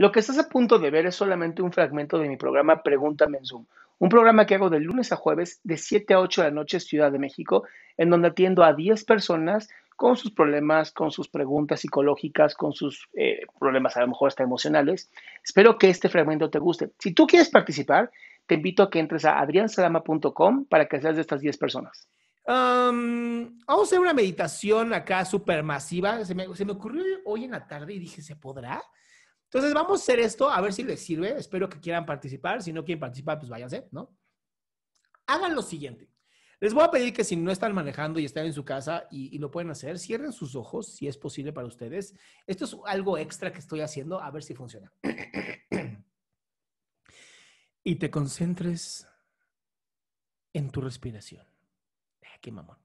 Lo que estás a punto de ver es solamente un fragmento de mi programa Pregúntame en Zoom, un programa que hago de lunes a jueves de 7 a 8 de la noche Ciudad de México, en donde atiendo a 10 personas con sus problemas, con sus preguntas psicológicas, con sus eh, problemas a lo mejor hasta emocionales. Espero que este fragmento te guste. Si tú quieres participar, te invito a que entres a adriansalama.com para que seas de estas 10 personas. vamos a hacer una meditación acá súper masiva. se me ocurrió hoy en la tarde y dije, ¿se podrá? Entonces, vamos a hacer esto, a ver si les sirve. Espero que quieran participar. Si no quieren participar, pues váyanse, ¿no? Hagan lo siguiente. Les voy a pedir que si no están manejando y están en su casa y, lo pueden hacer, cierren sus ojos si es posible para ustedes. Esto es algo extra que estoy haciendo, a ver si funciona. y te concentres en tu respiración. Ah, qué mamón.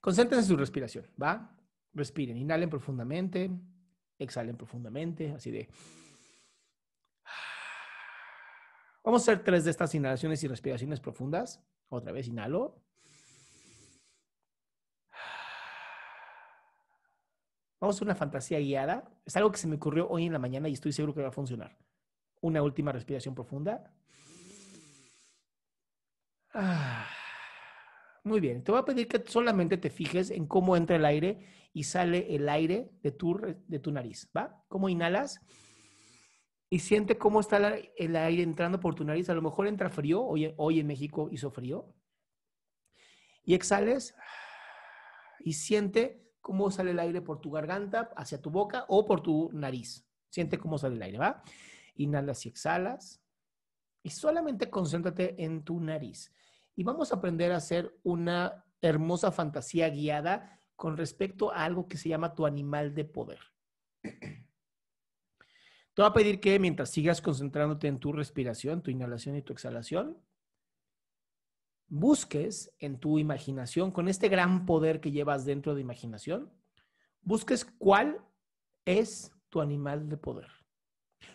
Concéntrense en su respiración, ¿va? Respiren, inhalen profundamente, exhalen profundamente, así de... Vamos a hacer tres de estas inhalaciones y respiraciones profundas. Otra vez inhalo. Vamos a hacer una fantasía guiada. Es algo que se me ocurrió hoy en la mañana y estoy seguro que va a funcionar. Una última respiración profunda. Ah, muy bien, te voy a pedir que solamente te fijes en cómo entra el aire y sale el aire de tu, de tu nariz, ¿va? ¿Cómo inhalas? y siente cómo está el aire entrando por tu nariz. A lo mejor entra frío, hoy, en México hizo frío. Y exhales y siente cómo sale el aire por tu garganta, hacia tu boca o por tu nariz. Siente cómo sale el aire, ¿va? Inhalas y exhalas. Y solamente concéntrate en tu nariz. Y vamos a aprender a hacer una hermosa fantasía guiada con respecto a algo que se llama tu animal de poder. Te voy a pedir que mientras sigas concentrándote en tu respiración, tu inhalación y tu exhalación, busques en tu imaginación, con este gran poder que llevas dentro de imaginación, busques cuál es tu animal de poder.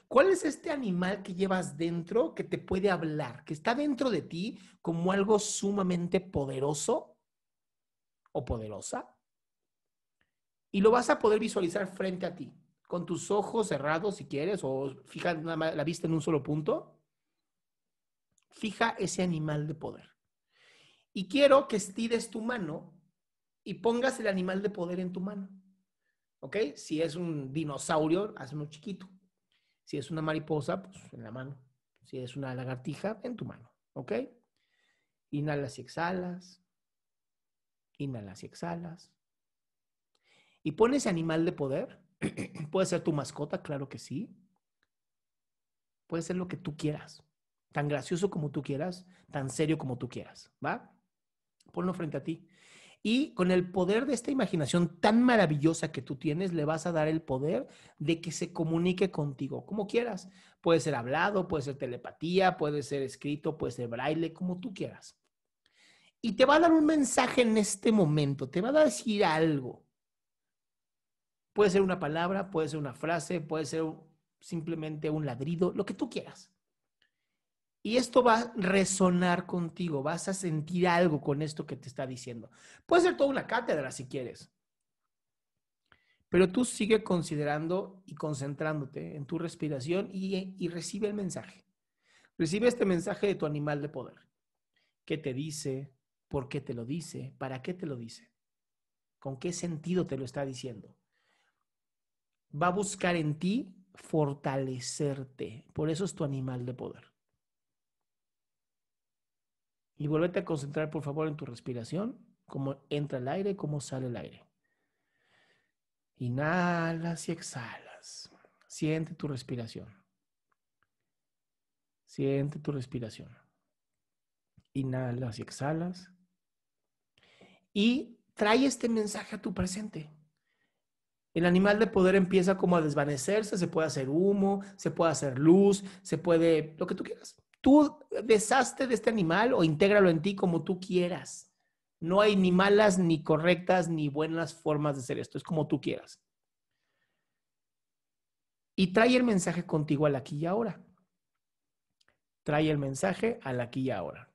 ¿Cuál es este animal que llevas dentro que te puede hablar, que está dentro de ti como algo sumamente poderoso o poderosa? Y lo vas a poder visualizar frente a ti con tus ojos cerrados si quieres, o fija la vista en un solo punto, fija ese animal de poder. Y quiero que estires tu mano y pongas el animal de poder en tu mano. ¿Ok? Si es un dinosaurio, hazlo chiquito. Si es una mariposa, pues en la mano. Si es una lagartija, en tu mano. ¿Ok? Inhalas y exhalas. Inhalas y exhalas. Y pones animal de poder Puede ser tu mascota, claro que sí. Puede ser lo que tú quieras. Tan gracioso como tú quieras, tan serio como tú quieras, ¿va? Ponlo frente a ti. Y con el poder de esta imaginación tan maravillosa que tú tienes, le vas a dar el poder de que se comunique contigo, como quieras. Puede ser hablado, puede ser telepatía, puede ser escrito, puede ser braille, como tú quieras. Y te va a dar un mensaje en este momento, te va a decir algo. Puede ser una palabra, puede ser una frase, puede ser simplemente un ladrido, lo que tú quieras. Y esto va a resonar contigo, vas a sentir algo con esto que te está diciendo. Puede ser toda una cátedra si quieres. Pero tú sigue considerando y concentrándote en tu respiración y, y recibe el mensaje. Recibe este mensaje de tu animal de poder. ¿Qué te dice? ¿Por qué te lo dice? ¿Para qué te lo dice? ¿Con qué sentido te lo está diciendo? va a buscar en ti fortalecerte. Por eso es tu animal de poder. Y vuélvete a concentrar, por favor, en tu respiración, cómo entra el aire, cómo sale el aire. Inhalas y exhalas. Siente tu respiración. Siente tu respiración. Inhalas y exhalas. Y trae este mensaje a tu presente. El animal de poder empieza como a desvanecerse, se puede hacer humo, se puede hacer luz, se puede, lo que tú quieras. Tú deshazte de este animal o intégralo en ti como tú quieras. No hay ni malas, ni correctas, ni buenas formas de hacer esto. Es como tú quieras. Y trae el mensaje contigo al aquí y ahora. Trae el mensaje al aquí y ahora.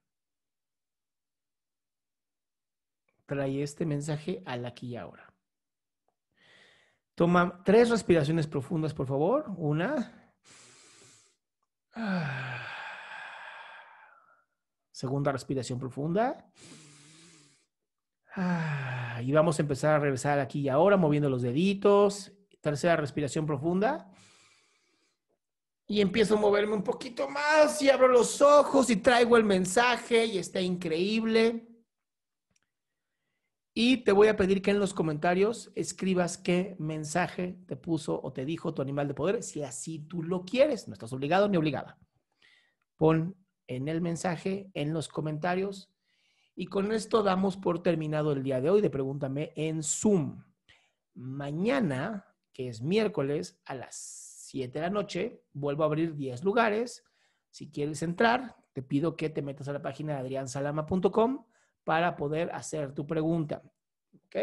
Trae este mensaje al aquí y ahora. Toma tres respiraciones profundas, por favor. Una. Segunda respiración profunda. Y vamos a empezar a regresar aquí y ahora, moviendo los deditos. Tercera respiración profunda. Y empiezo a moverme un poquito más y abro los ojos y traigo el mensaje y está increíble. Y te voy a pedir que en los comentarios escribas qué mensaje te puso o te dijo tu animal de poder, si así tú lo quieres. No estás obligado ni obligada. Pon en el mensaje, en los comentarios. Y con esto damos por terminado el día de hoy de Pregúntame en Zoom. Mañana, que es miércoles, a las 7 de la noche, vuelvo a abrir 10 lugares. Si quieres entrar, te pido que te metas a la página de adriansalama.com para poder hacer tu pregunta. ¿Ok?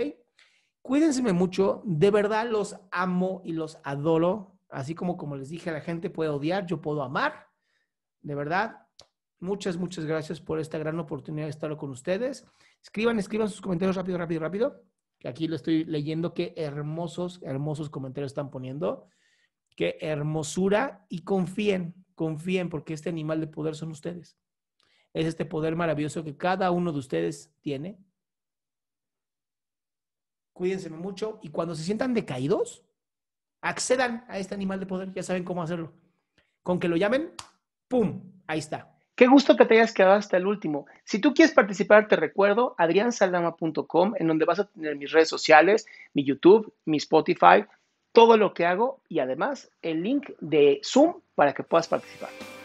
Cuídense mucho, de verdad los amo y los adoro. Así como como les dije, la gente puede odiar, yo puedo amar. De verdad, muchas, muchas gracias por esta gran oportunidad de estar con ustedes. Escriban, escriban sus comentarios rápido, rápido, rápido. Que aquí lo estoy leyendo, qué hermosos, hermosos comentarios están poniendo. Qué hermosura y confíen, confíen porque este animal de poder son ustedes es este poder maravilloso que cada uno de ustedes tiene. Cuídense mucho y cuando se sientan decaídos, accedan a este animal de poder, ya saben cómo hacerlo. Con que lo llamen, ¡pum! Ahí está. Qué gusto que te hayas quedado hasta el último. Si tú quieres participar, te recuerdo adriansaldama.com, en donde vas a tener mis redes sociales, mi YouTube, mi Spotify, todo lo que hago y además el link de Zoom para que puedas participar.